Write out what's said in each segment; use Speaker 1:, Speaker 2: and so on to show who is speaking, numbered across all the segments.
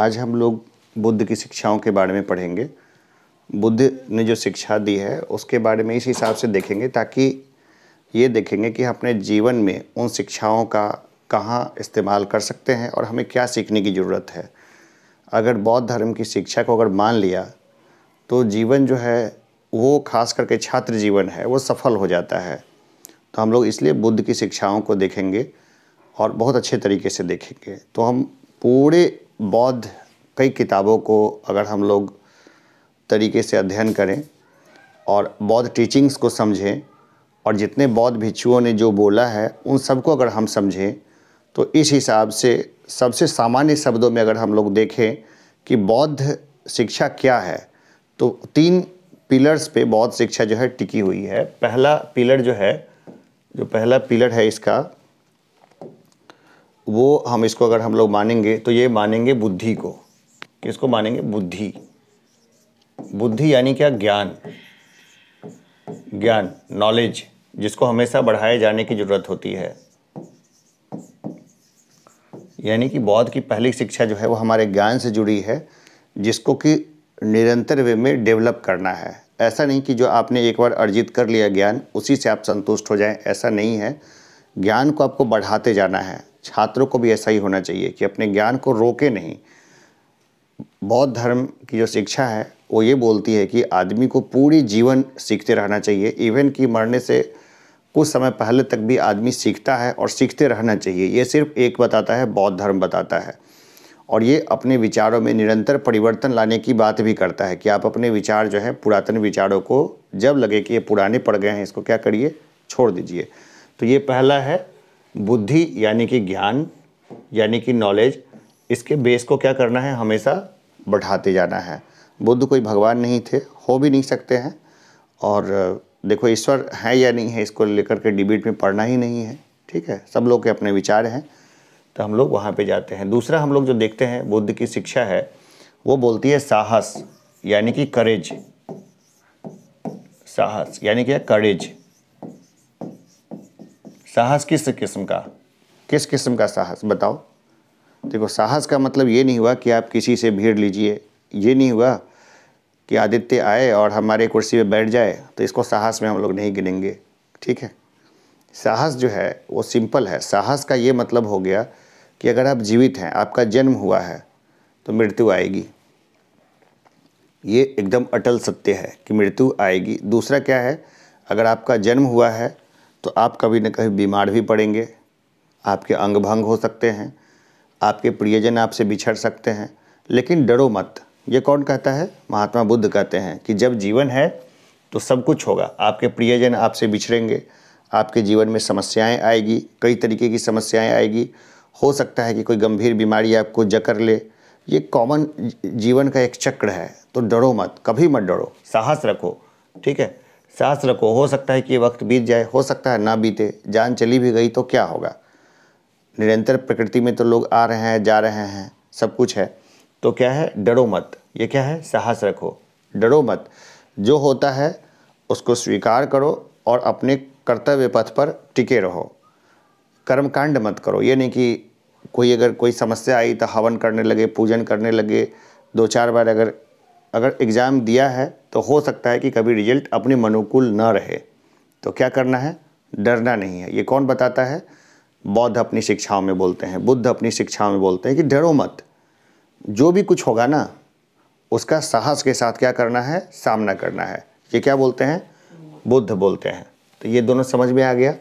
Speaker 1: आज हम लोग बुद्ध की शिक्षाओं के बारे में पढ़ेंगे बुद्ध ने जो शिक्षा दी है उसके बारे में इस हिसाब से देखेंगे ताकि ये देखेंगे कि अपने जीवन में उन शिक्षाओं का कहाँ इस्तेमाल कर सकते हैं और हमें क्या सीखने की ज़रूरत है अगर बौद्ध धर्म की शिक्षा को अगर मान लिया तो जीवन जो है वो खास करके छात्र जीवन है वो सफल हो जाता है तो हम लोग इसलिए बुद्ध की शिक्षाओं को देखेंगे और बहुत अच्छे तरीके से देखेंगे तो हम पूरे बौद्ध कई किताबों को अगर हम लोग तरीके से अध्ययन करें और बौद्ध टीचिंग्स को समझें और जितने बौद्ध भिक्षुओं ने जो बोला है उन सबको अगर हम समझें तो इस हिसाब से सबसे सामान्य शब्दों में अगर हम लोग देखें कि बौद्ध शिक्षा क्या है तो तीन पिलर्स पे बौद्ध शिक्षा जो है टिकी हुई है पहला पिलर जो है जो पहला पिलर है इसका वो हम इसको अगर हम लोग मानेंगे तो ये मानेंगे बुद्धि को किसको मानेंगे बुद्धि बुद्धि यानी क्या ज्ञान ज्ञान नॉलेज जिसको हमेशा बढ़ाए जाने की ज़रूरत होती है यानी कि बौद्ध की पहली शिक्षा जो है वो हमारे ज्ञान से जुड़ी है जिसको कि निरंतर वे में डेवलप करना है ऐसा नहीं कि जो आपने एक बार अर्जित कर लिया ज्ञान उसी से आप संतुष्ट हो जाएं ऐसा नहीं है ज्ञान को आपको बढ़ाते जाना है छात्रों को भी ऐसा ही होना चाहिए कि अपने ज्ञान को रोके नहीं बौद्ध धर्म की जो शिक्षा है वो ये बोलती है कि आदमी को पूरी जीवन सीखते रहना चाहिए इवन कि मरने से कुछ समय पहले तक भी आदमी सीखता है और सीखते रहना चाहिए ये सिर्फ एक बताता है बौद्ध धर्म बताता है और ये अपने विचारों में निरंतर परिवर्तन लाने की बात भी करता है कि आप अपने विचार जो है पुरातन विचारों को जब लगे कि ये पुराने पड़ गए हैं इसको क्या करिए छोड़ दीजिए तो ये पहला है बुद्धि यानी कि ज्ञान यानी कि नॉलेज इसके बेस को क्या करना है हमेशा बढ़ाते जाना है बुद्ध कोई भगवान नहीं थे हो भी नहीं सकते हैं और देखो ईश्वर है या नहीं है इसको लेकर के डिबेट में पढ़ना ही नहीं है ठीक है सब लोग के अपने विचार हैं तो हम लोग वहाँ पे जाते हैं दूसरा हम लोग जो देखते हैं बुद्ध की शिक्षा है वो बोलती है साहस यानी कि करेज साहस यानी क्या करेज साहस किस किस्म का किस किस्म का साहस बताओ देखो साहस का मतलब ये नहीं हुआ कि आप किसी से भीड़ लीजिए ये नहीं हुआ कि आदित्य आए और हमारे कुर्सी पे बैठ जाए तो इसको साहस में हम लोग नहीं गिनेंगे ठीक है साहस जो है वो सिंपल है साहस का ये मतलब हो गया कि अगर आप जीवित हैं आपका जन्म हुआ है तो मृत्यु आएगी ये एकदम अटल सत्य है कि मृत्यु आएगी दूसरा क्या है अगर आपका जन्म हुआ है तो आप कभी न कभी बीमार भी पड़ेंगे आपके अंग भंग हो सकते हैं आपके प्रियजन आपसे बिछड़ सकते हैं लेकिन डरो मत ये कौन कहता है महात्मा बुद्ध कहते हैं कि जब जीवन है तो सब कुछ होगा आपके प्रियजन आपसे बिछड़ेंगे आपके जीवन में समस्याएं आएगी कई तरीके की समस्याएं आएगी हो सकता है कि कोई गंभीर बीमारी आपको जकर ले ये कॉमन जीवन का एक चक्र है तो डरो मत कभी मत डरो साहस रखो ठीक है सांस रखो हो सकता है कि वक्त बीत जाए हो सकता है ना बीते जान चली भी गई तो क्या होगा निरंतर प्रकृति में तो लोग आ रहे हैं जा रहे हैं सब कुछ है तो क्या है डरो मत ये क्या है साहस रखो डरो मत जो होता है उसको स्वीकार करो और अपने कर्तव्य पथ पर टिके रहो कर्मकांड मत करो ये नहीं कि कोई अगर कोई समस्या आई तो हवन करने लगे पूजन करने लगे दो चार बार अगर अगर एग्ज़ाम दिया है तो हो सकता है कि कभी रिजल्ट अपने मनुकूल न रहे तो क्या करना है डरना नहीं है ये कौन बताता है बौद्ध अपनी शिक्षाओं में बोलते हैं बुद्ध अपनी शिक्षाओं में बोलते हैं कि डरो मत जो भी कुछ होगा ना उसका साहस के साथ क्या करना है सामना करना है ये क्या बोलते हैं बुद्ध बोलते हैं तो ये दोनों समझ में आ गया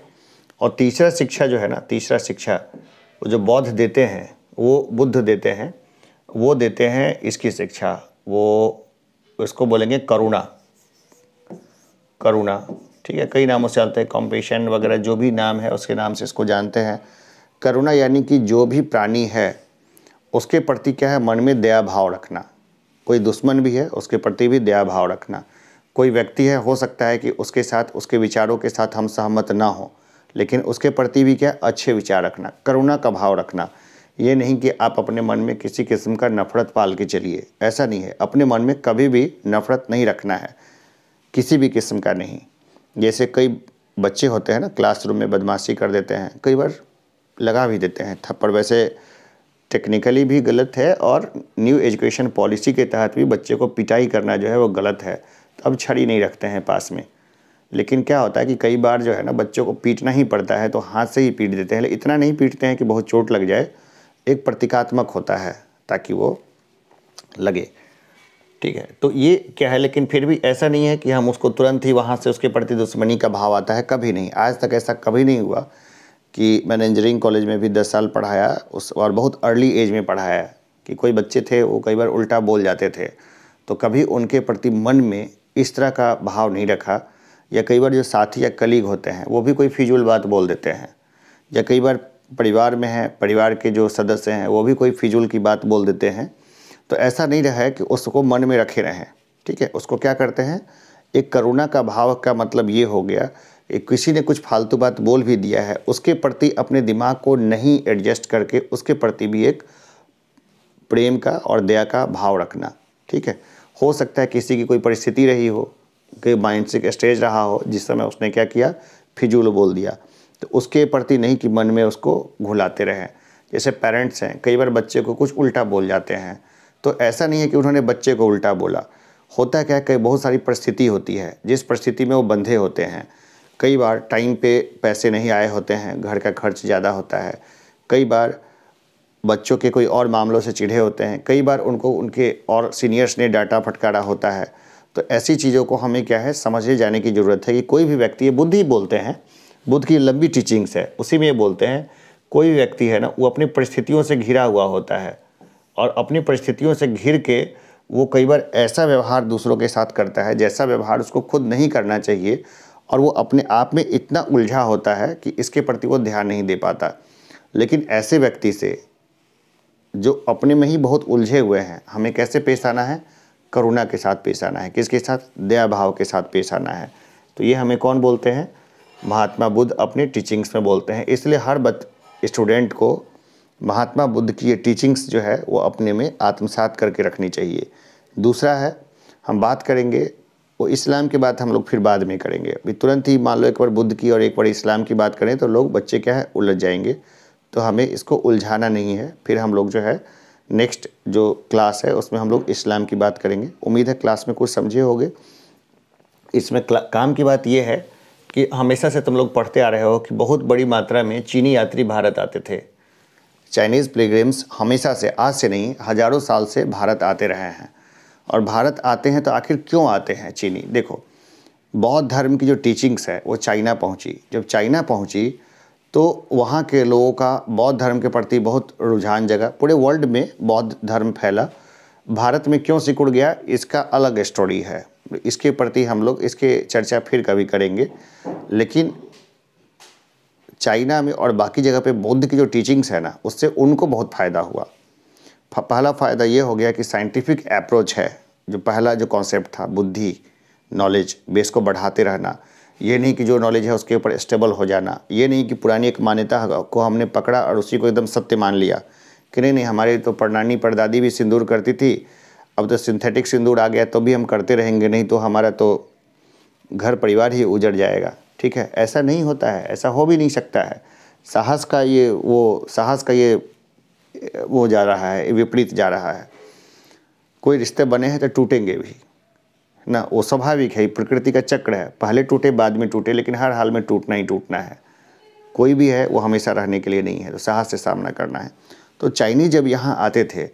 Speaker 1: और तीसरा शिक्षा जो है ना तीसरा शिक्षा वो जो बौद्ध देते हैं वो बुद्ध देते हैं वो देते हैं इसकी शिक्षा वो इसको बोलेंगे करुणा करुणा ठीक है कई नामों से जानते हैं कॉम्पेशन वगैरह जो भी नाम है उसके नाम से इसको जानते हैं करुणा यानी कि जो भी प्राणी है उसके प्रति क्या है मन में दया भाव रखना कोई दुश्मन भी है उसके प्रति भी दया भाव रखना कोई व्यक्ति है हो सकता है कि उसके साथ उसके विचारों के साथ हम सहमत ना हों लेकिन उसके प्रति भी क्या अच्छे विचार रखना करुणा का भाव रखना ये नहीं कि आप अपने मन में किसी किस्म का नफ़रत पाल के चलिए ऐसा नहीं है अपने मन में कभी भी नफ़रत नहीं रखना है किसी भी किस्म का नहीं जैसे कई बच्चे होते हैं ना क्लासरूम में बदमाशी कर देते हैं कई बार लगा भी देते हैं थप्पड़ वैसे टेक्निकली भी गलत है और न्यू एजुकेशन पॉलिसी के तहत भी बच्चे को पिटाई करना जो है वो गलत है तो अब छड़ी नहीं रखते हैं पास में लेकिन क्या होता है कि कई बार जो है ना बच्चों को पीटना ही पड़ता है तो हाथ से ही पीट देते हैं इतना नहीं पीटते हैं कि बहुत चोट लग जाए एक प्रतीकात्मक होता है ताकि वो लगे ठीक है तो ये क्या है लेकिन फिर भी ऐसा नहीं है कि हम उसको तुरंत ही वहाँ से उसके प्रति दुश्मनी का भाव आता है कभी नहीं आज तक ऐसा कभी नहीं हुआ कि मैंने इंजीनियरिंग कॉलेज में भी दस साल पढ़ाया उस और बहुत अर्ली एज में पढ़ाया कि कोई बच्चे थे वो कई बार उल्टा बोल जाते थे तो कभी उनके प्रति मन में इस तरह का भाव नहीं रखा या कई बार जो साथी या कलीग होते हैं वो भी कोई फिजूल बात बोल देते हैं या कई बार परिवार में है परिवार के जो सदस्य हैं वो भी कोई फिजूल की बात बोल देते हैं तो ऐसा नहीं रहा है कि उसको मन में रखे रहें ठीक है उसको क्या करते हैं एक करुणा का भाव का मतलब ये हो गया कि किसी ने कुछ फालतू बात बोल भी दिया है उसके प्रति अपने दिमाग को नहीं एडजस्ट करके उसके प्रति भी एक प्रेम का और दया का भाव रखना ठीक है हो सकता है किसी की कोई परिस्थिति रही हो कोई मानसिक स्टेज रहा हो जिस समय उसने क्या किया फिजूल बोल दिया तो उसके प्रति नहीं कि मन में उसको घुलाते रहें जैसे पेरेंट्स हैं कई बार बच्चे को कुछ उल्टा बोल जाते हैं तो ऐसा नहीं है कि उन्होंने बच्चे को उल्टा बोला होता क्या है कई बहुत सारी परिस्थिति होती है जिस परिस्थिति में वो बंधे होते हैं कई बार टाइम पे पैसे नहीं आए होते हैं घर का खर्च ज़्यादा होता है कई बार बच्चों के कोई और मामलों से चिढ़े होते हैं कई बार उनको उनके और सीनियर्स ने डाटा फटकारा होता है तो ऐसी चीज़ों को हमें क्या है समझे जाने की ज़रूरत है कि कोई भी व्यक्ति ये बुद्धि बोलते हैं बुद्ध की लंबी टीचिंग्स है उसी में ये बोलते हैं कोई व्यक्ति है ना वो अपनी परिस्थितियों से घिरा हुआ होता है और अपनी परिस्थितियों से घिर के वो कई बार ऐसा व्यवहार दूसरों के साथ करता है जैसा व्यवहार उसको खुद नहीं करना चाहिए और वो अपने आप में इतना उलझा होता है कि इसके प्रति वो ध्यान नहीं दे पाता लेकिन ऐसे व्यक्ति से जो अपने में ही बहुत उलझे हुए हैं हमें कैसे पेश आना है करुणा के साथ पेश आना है किसके साथ दया भाव के साथ पेश आना है तो ये हमें कौन बोलते हैं महात्मा बुद्ध अपनी टीचिंग्स में बोलते हैं इसलिए हर बच स्टूडेंट को महात्मा बुद्ध की ये टीचिंग्स जो है वो अपने में आत्मसात करके रखनी चाहिए दूसरा है हम बात करेंगे वो इस्लाम की बात हम लोग फिर बाद में करेंगे अभी तुरंत ही मान लो एक बार बुद्ध की और एक बार इस्लाम की बात करें तो लोग बच्चे क्या है उलझ जाएंगे तो हमें इसको उलझाना नहीं है फिर हम लोग जो है नेक्स्ट जो क्लास है उसमें हम लोग इस्लाम की बात करेंगे उम्मीद है क्लास में कुछ समझे होगे इसमें काम की बात यह है कि हमेशा से तुम लोग पढ़ते आ रहे हो कि बहुत बड़ी मात्रा में चीनी यात्री भारत आते थे चाइनीज़ प्लेग्रेम्स हमेशा से आज से नहीं हज़ारों साल से भारत आते रहे हैं और भारत आते हैं तो आखिर क्यों आते हैं चीनी देखो बौद्ध धर्म की जो टीचिंग्स है वो चाइना पहुंची जब चाइना पहुंची तो वहाँ के लोगों का बौद्ध धर्म के प्रति बहुत रुझान जगह पूरे वर्ल्ड में बौद्ध धर्म फैला भारत में क्यों सिकुड़ गया इसका अलग स्टोरी है इसके प्रति हम लोग इसके चर्चा फिर कभी करेंगे लेकिन चाइना में और बाकी जगह पे बौद्ध की जो टीचिंग्स है ना उससे उनको बहुत फ़ायदा हुआ पहला फ़ायदा ये हो गया कि साइंटिफिक अप्रोच है जो पहला जो कॉन्सेप्ट था बुद्धि नॉलेज बेस को बढ़ाते रहना ये नहीं कि जो नॉलेज है उसके ऊपर स्टेबल हो जाना ये नहीं कि पुरानी एक मान्यता को हमने पकड़ा और उसी को एकदम सत्य मान लिया कि नहीं नहीं हमारे तो परनानी परदादी भी सिंदूर करती थी अब तो सिंथेटिक सिंदूर आ गया तो भी हम करते रहेंगे नहीं तो हमारा तो घर परिवार ही उजड़ जाएगा ठीक है ऐसा नहीं होता है ऐसा हो भी नहीं सकता है साहस का ये वो साहस का ये वो जा रहा है विपरीत जा रहा है कोई रिश्ते बने हैं तो टूटेंगे भी ना वो स्वाभाविक है प्रकृति का चक्र है पहले टूटे बाद में टूटे लेकिन हर हाल में टूटना ही टूटना है कोई भी है वो हमेशा रहने के लिए नहीं है तो साहस से सामना करना है तो चाइनीज जब यहाँ आते थे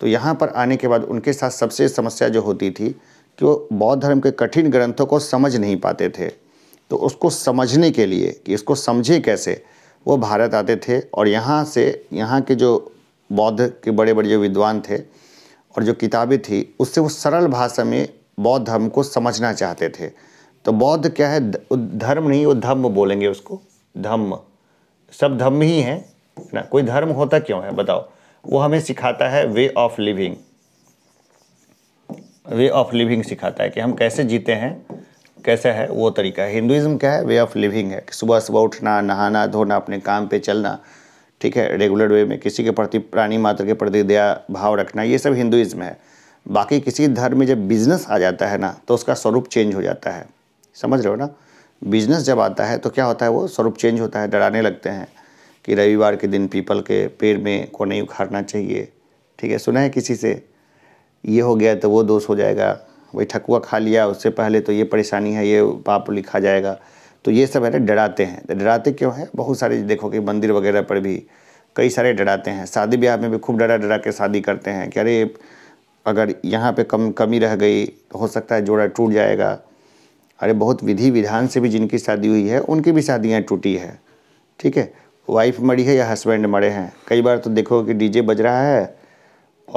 Speaker 1: तो यहाँ पर आने के बाद उनके साथ सबसे समस्या जो होती थी कि वो बौद्ध धर्म के कठिन ग्रंथों को समझ नहीं पाते थे तो उसको समझने के लिए कि इसको समझे कैसे वो भारत आते थे और यहाँ से यहाँ के जो बौद्ध के बड़े बड़े जो विद्वान थे और जो किताबें थी उससे वो सरल भाषा में बौद्ध धर्म को समझना चाहते थे तो बौद्ध क्या है धर्म नहीं वो धम्म बोलेंगे उसको धम्म सब धम्म ही हैं ना कोई धर्म होता क्यों है बताओ वो हमें सिखाता है way of living way of living सिखाता है कि हम कैसे जीते हैं कैसा है वो तरीका है हिंदुज़म क्या है वे ऑफ लिविंग है कि सुबह सुबह उठना नहाना धोना अपने काम पे चलना ठीक है रेगुलर वे में किसी के प्रति प्राणी मात्र के प्रति दया भाव रखना ये सब हिंदुज़म है बाकी किसी धर्म में जब बिजनेस आ जाता है ना तो उसका स्वरूप चेंज हो जाता है समझ रहे हो ना बिजनेस जब आता है तो क्या होता है वो स्वरूप चेंज होता है डराने लगते हैं कि रविवार के दिन पीपल के पेड़ में को नहीं उखाड़ना चाहिए ठीक है सुना है किसी से ये हो गया तो वो दोष हो जाएगा वही ठकुआ खा लिया उससे पहले तो ये परेशानी है ये पाप लिखा जाएगा तो ये सब है ना डराते हैं तो डराते क्यों है बहुत सारे देखो कि मंदिर वगैरह पर भी कई सारे डराते हैं शादी ब्याह में भी खूब डरा डरा के शादी करते हैं कि अरे अगर यहाँ पे कम कमी रह गई तो हो सकता है जोड़ा टूट जाएगा अरे बहुत विधि विधान से भी जिनकी शादी हुई है उनकी भी शादियाँ टूटी है ठीक है वाइफ मरी है या हस्बैंड मरे हैं कई बार तो देखो कि डीजे बज रहा है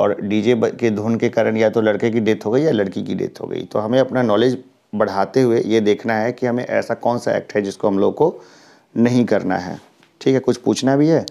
Speaker 1: और डीजे के धुन के कारण या तो लड़के की डेथ हो गई या लड़की की डेथ हो गई तो हमें अपना नॉलेज बढ़ाते हुए ये देखना है कि हमें ऐसा कौन सा एक्ट है जिसको हम लोग को नहीं करना है ठीक है कुछ पूछना भी है